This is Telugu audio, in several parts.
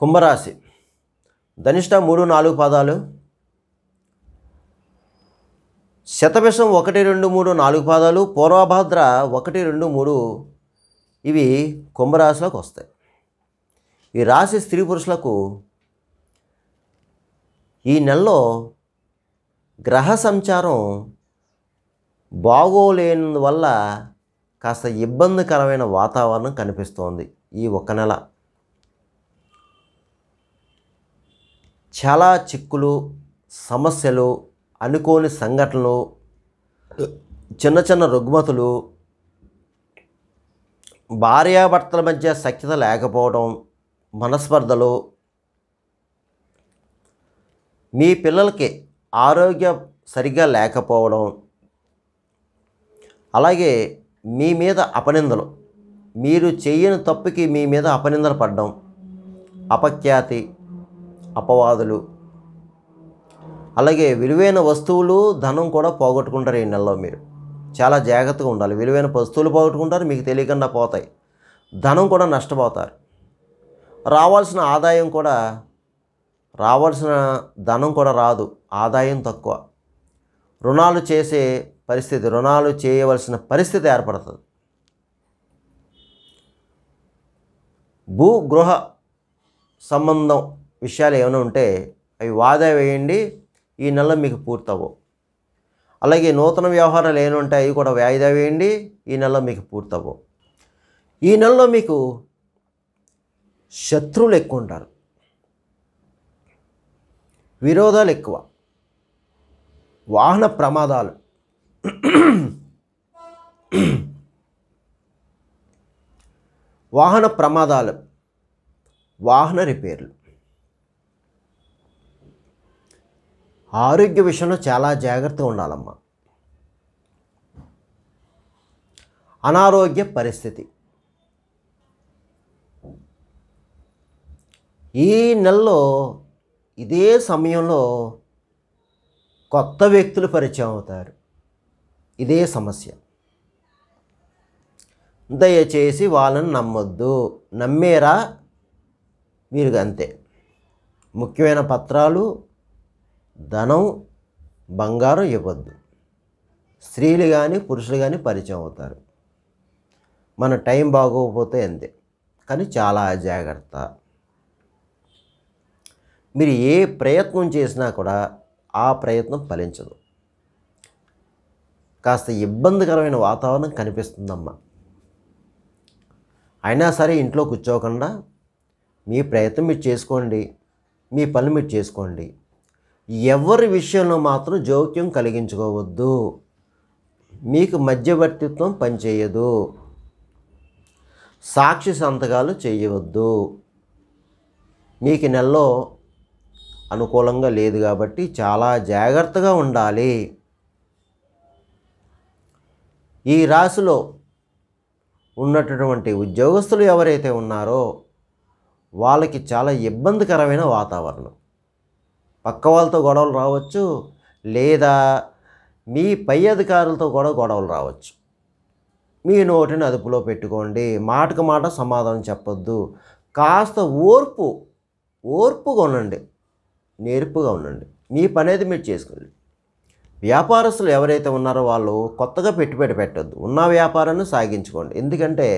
కుంభరాశి ధనిష్ట మూడు నాలుగు పాదాలు శతభిషం ఒకటి రెండు మూడు నాలుగు పాదాలు పూర్వభాద్ర ఒకటి రెండు మూడు ఇవి కుంభరాశిలోకి వస్తాయి ఈ రాశి స్త్రీ పురుషులకు ఈ నెలలో గ్రహ సంచారం బాగోలేనందువల్ల కాస్త ఇబ్బందికరమైన వాతావరణం కనిపిస్తోంది ఈ ఒక్క నెల చాలా చిక్కులు సమస్యలు అనుకోని సంఘటనలు చిన్న చిన్న రుగ్మతులు భార్యాభర్తల మధ్య సఖ్యత లేకపోవడం మనస్పర్ధలు మీ పిల్లలకి ఆరోగ్యం సరిగ్గా లేకపోవడం అలాగే మీ మీద అపనిందలు మీరు చేయని తప్పుకి మీ మీద అపనిందలు పడడం అపఖ్యాతి అపవాదులు అలాగే విలువైన వస్తువులు ధనం కూడా పోగొట్టుకుంటారు ఈ నెలలో మీరు చాలా జాగ్రత్తగా ఉండాలి విలువైన వస్తువులు పోగొట్టుకుంటారు మీకు తెలియకుండా పోతాయి ధనం కూడా నష్టపోతారు రావాల్సిన ఆదాయం కూడా రావాల్సిన ధనం కూడా రాదు ఆదాయం తక్కువ రుణాలు చేసే పరిస్థితి రుణాలు చేయవలసిన పరిస్థితి ఏర్పడుతుంది భూ గృహ సంబంధం విషయాలు ఏమైనా ఉంటే అవి వాదా వేయండి ఈ నెలలో మీకు పూర్తవు అలాగే నూతన వ్యవహారాలు ఏమైనా ఉంటే అవి కూడా వాయిదా వేయండి ఈ నెలలో మీకు పూర్తవు ఈ నెలలో మీకు శత్రువులు ఎక్కువ ఉంటారు విరోధాలు ఎక్కువ వాహన ప్రమాదాలు వాహన ప్రమాదాలు వాహన రిపేర్లు ఆరోగ్య విషయంలో చాలా జాగ్రత్తగా ఉండాలమ్మా అనారోగ్య పరిస్థితి ఈ నెలలో ఇదే సమయంలో కొత్త వ్యక్తులు పరిచయం అవుతారు ఇదే సమస్య దయచేసి వాళ్ళని నమ్మొద్దు నమ్మేరా మీరు అంతే ముఖ్యమైన పత్రాలు ధనం బంగారం ఇవ్వద్దు స్త్రీలు కానీ పురుషులు కానీ పరిచయం అవుతారు మన టైం బాగోకపోతే అంతే కానీ చాలా జాగ్రత్త మీరు ఏ ప్రయత్నం చేసినా కూడా ఆ ప్రయత్నం ఫలించదు కాస్త ఇబ్బందికరమైన వాతావరణం కనిపిస్తుందమ్మా అయినా సరే ఇంట్లో కూర్చోకుండా మీ ప్రయత్నం మీరు చేసుకోండి మీ పనులు మీరు చేసుకోండి ఎవరి విషయంలో మాత్రం జోక్యం కలిగించుకోవద్దు మీకు మధ్యవర్తిత్వం పనిచేయదు సాక్షి సంతకాలు చేయవద్దు మీకు నెలలో అనుకూలంగా లేదు కాబట్టి చాలా జాగ్రత్తగా ఉండాలి ఈ రాశిలో ఉన్నటువంటి ఉద్యోగస్తులు ఎవరైతే ఉన్నారో వాళ్ళకి చాలా ఇబ్బందికరమైన వాతావరణం పక్క వాళ్ళతో గొడవలు రావచ్చు లేదా మీ పై అధికారులతో కూడా గొడవలు రావచ్చు మీ నోటిని అదుపులో పెట్టుకోండి మాటకు మాట సమాధానం చెప్పొద్దు కాస్త ఓర్పు ఓర్పుగా ఉండండి నేర్పుగా ఉండండి మీ పని అయితే మీరు చేసుకోండి వ్యాపారస్తులు ఎవరైతే ఉన్నారో వాళ్ళు కొత్తగా పెట్టుబడి పెట్టద్దు ఉన్న వ్యాపారాన్ని సాగించుకోండి ఎందుకంటే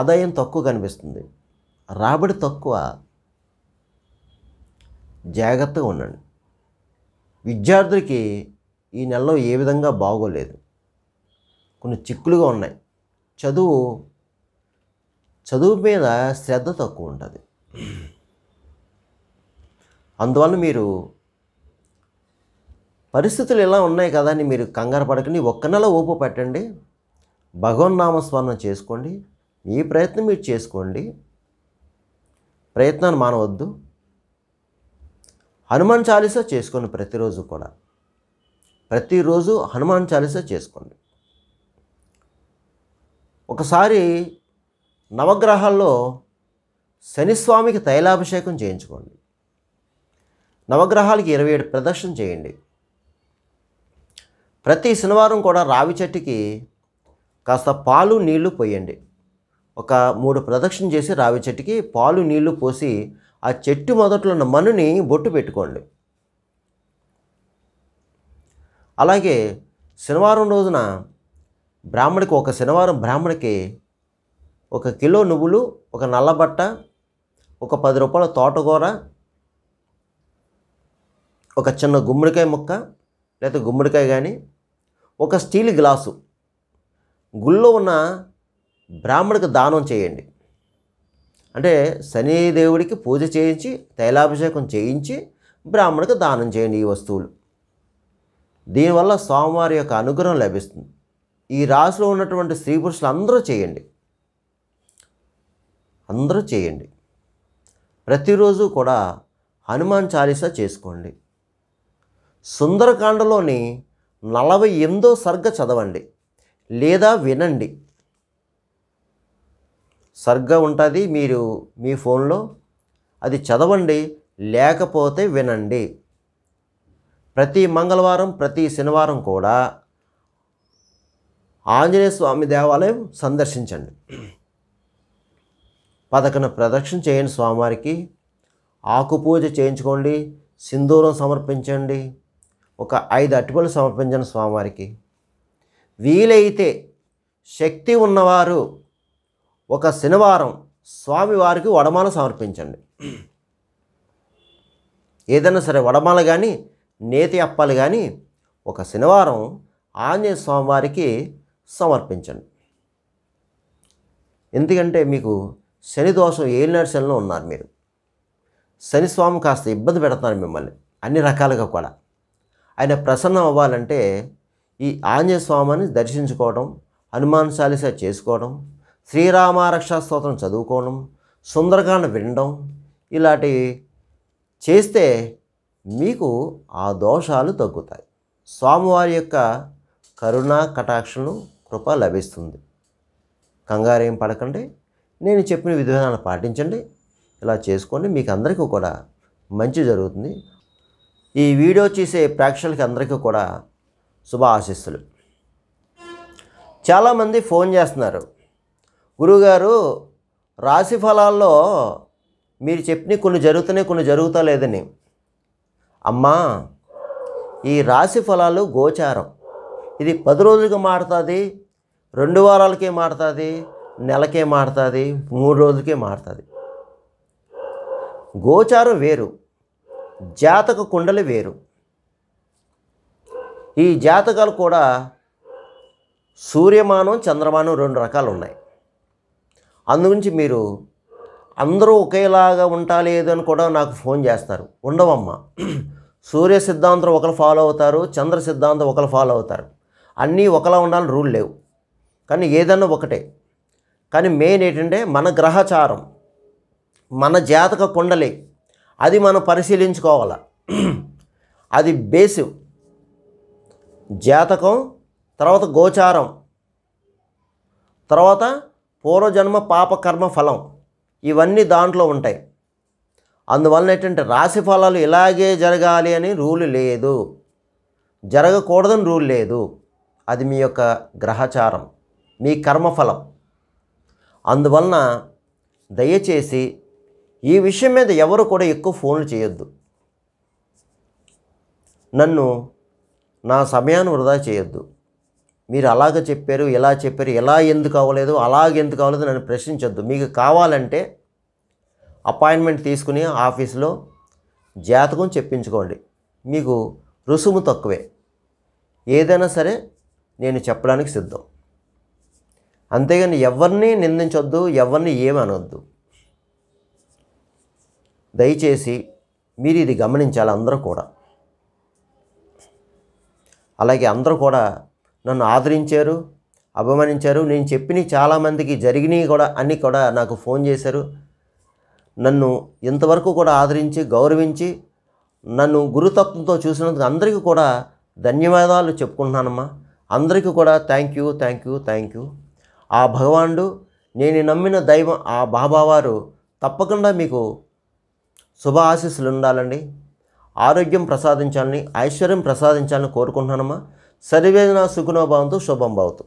ఆదాయం తక్కువ కనిపిస్తుంది రాబడి తక్కువ జాగ్రత్తగా ఉండండి విద్యార్థులకి ఈ నెలలో ఏ విధంగా బాగోలేదు కొన్ని చిక్కులుగా ఉన్నాయి చదువు చదువు మీద శ్రద్ధ తక్కువ ఉంటుంది అందువల్ల మీరు పరిస్థితులు ఇలా ఉన్నాయి కదా అని మీరు కంగారు పడకండి ఒక్క నెల ఓపు పెట్టండి భగవన్నామస్మరణ చేసుకోండి మీ ప్రయత్నం మీరు చేసుకోండి ప్రయత్నాన్ని మానవద్దు హనుమాన్ చాలీస చేసుకోండి ప్రతిరోజు కూడా ప్రతిరోజు హనుమాన్ చాలీస చేసుకోండి ఒకసారి నవగ్రహాల్లో శనిస్వామికి తైలాభిషేకం చేయించుకోండి నవగ్రహాలకి ఇరవై ఏడు ప్రదర్శన చేయండి ప్రతి శనివారం కూడా రావి చెట్టుకి కాస్త పాలు నీళ్లు పోయండి ఒక మూడు ప్రదక్షిణ చేసి రావి చెట్టుకి పాలు నీళ్లు పోసి ఆ చెట్టు మొదట్లో ఉన్న మనుని బొట్టు పెట్టుకోండి అలాగే శనివారం రోజున బ్రాహ్మడికి ఒక శనివారం బ్రాహ్మడికి ఒక కిలో నువ్వులు ఒక నల్లబట్ట ఒక పది రూపాయల తోటకూర ఒక చిన్న గుమ్మడికాయ ముక్క లేకపోతే గుమ్మడికాయ కానీ ఒక స్టీల్ గ్లాసు గుళ్ళో ఉన్న బ్రాహ్మడికి దానం చేయండి అంటే శనిదేవుడికి పూజ చేయించి తైలాభిషేకం చేయించి బ్రాహ్మణుడికి దానం చేయండి ఈ వస్తువులు దీనివల్ల స్వామివారి యొక్క అనుగ్రహం లభిస్తుంది ఈ రాశిలో ఉన్నటువంటి స్త్రీ పురుషులు అందరూ చేయండి అందరూ చేయండి ప్రతిరోజు కూడా హనుమాన్ చాలీసా చేసుకోండి సుందరకాండలోని నలభై ఎనిమిదో సర్గ చదవండి లేదా వినండి సరిగ్గా ఉంటుంది మీరు మీ ఫోన్లో అది చదవండి లేకపోతే వినండి ప్రతి మంగళవారం ప్రతి శనివారం కూడా ఆంజనేయ స్వామి దేవాలయం సందర్శించండి పథకను ప్రదక్షిణ చేయండి స్వామివారికి ఆకుపూజ చేయించుకోండి సింధూరం సమర్పించండి ఒక ఐదు అటుపలు సమర్పించండి స్వామివారికి వీలైతే శక్తి ఉన్నవారు ఒక శనివారం స్వామివారికి వడమాల సమర్పించండి ఏదైనా సరే వడమాల కానీ నేతి అప్పాలు కానీ ఒక శనివారం ఆంజనేయ స్వామివారికి సమర్పించండి ఎందుకంటే మీకు శని దోషం ఏలినాడు శనిలో ఉన్నారు మీరు శని స్వామి కాస్త ఇబ్బంది పెడుతున్నారు మిమ్మల్ని అన్ని రకాలుగా కూడా ఆయన ప్రసన్నం అవ్వాలంటే ఈ ఆంజనేయ స్వామిని దర్శించుకోవడం హనుమాన్ చాలీసా చేసుకోవడం శ్రీరామారక్ష స్తోత్రం చదువుకోవడం సుందరకాండ వినడం ఇలాంటి చేస్తే మీకు ఆ దోషాలు తగ్గుతాయి స్వామివారి యొక్క కరుణ కటాక్షను కృప లభిస్తుంది కంగారేం పడకండి నేను చెప్పిన విధానాలు పాటించండి ఇలా చేసుకోండి మీకు అందరికీ కూడా మంచి జరుగుతుంది ఈ వీడియో చేసే ప్రేక్షకులకి అందరికీ కూడా శుభ ఆశీస్సులు చాలామంది ఫోన్ చేస్తున్నారు గురువుగారు రాశి ఫలాల్లో మీరు చెప్పిన కొన్ని జరుగుతున్నాయి కొన్ని జరుగుతా లేదని అమ్మా ఈ రాశి ఫలాలు గోచారం ఇది పది రోజులకి మారుతుంది రెండు వారాలకే మారుతుంది నెలకే మారుతుంది మూడు రోజులకే మారుతుంది గోచారం వేరు జాతక కుండలు వేరు ఈ జాతకాలు కూడా సూర్యమానం చంద్రమానం రెండు రకాలు ఉన్నాయి అందుగురించి మీరు అందరూ ఒకేలాగా ఉంటాలేదు అని కూడా నాకు ఫోన్ చేస్తారు ఉండవమ్మా సూర్య సిద్ధాంతం ఒకరు ఫాలో అవుతారు చంద్ర సిద్ధాంతం ఒకరు ఫాలో అవుతారు అన్నీ ఒకలా ఉండాలని రూల్ లేవు కానీ ఏదన్నా ఒకటే కానీ మెయిన్ ఏంటంటే మన గ్రహచారం మన జాతక కుండలి అది మనం పరిశీలించుకోవాలి అది బేసి జాతకం తర్వాత గోచారం తర్వాత పూర్వజన్మ పాపకర్మ ఫలం ఇవన్నీ దాంట్లో ఉంటాయి అందువలన ఏంటంటే రాశి ఫలాలు ఇలాగే జరగాలి అని రూల్ లేదు జరగకూడదని రూల్ లేదు అది మీ యొక్క గ్రహచారం మీ కర్మఫలం అందువలన దయచేసి ఈ విషయం మీద ఎవరు కూడా ఎక్కువ ఫోన్లు చేయొద్దు నన్ను నా సమయాన్ని వృధా చేయొద్దు మీరు అలాగ చెప్పారు ఇలా చెప్పారు ఎలా ఎందుకు అవ్వలేదు అలాగ ఎందుకు అవ్వలేదు నన్ను ప్రశ్నించొద్దు మీకు కావాలంటే అపాయింట్మెంట్ తీసుకుని ఆఫీస్లో జాతకం చెప్పించుకోండి మీకు రుసుము తక్కువే ఏదైనా సరే నేను చెప్పడానికి సిద్ధం అంతేగాని ఎవరిని నిందించొద్దు ఎవరిని ఏమనొద్దు దయచేసి మీరు ఇది గమనించాలి అందరూ కూడా అలాగే అందరూ కూడా నన్ను ఆదరించారు అభిమానించారు నేను చెప్పిన చాలామందికి జరిగినవి కూడా అన్నీ కూడా నాకు ఫోన్ చేశారు నన్ను ఇంతవరకు కూడా ఆదరించి గౌరవించి నన్ను గురుతత్వంతో చూసినందుకు అందరికీ కూడా ధన్యవాదాలు చెప్పుకుంటున్నానమ్మా అందరికీ కూడా thank you thank you thank you ఆ భగవానుడు నేను నమ్మిన దైవం ఆ బాబావారు తప్పకుండా మీకు శుభ ఆశీస్సులు ఉండాలండి ఆరోగ్యం ప్రసాదించాలని ఐశ్వర్యం ప్రసాదించాలని కోరుకుంటున్నానమ్మా సర్వేజన సుఖనోభావంతో శుభం భవతు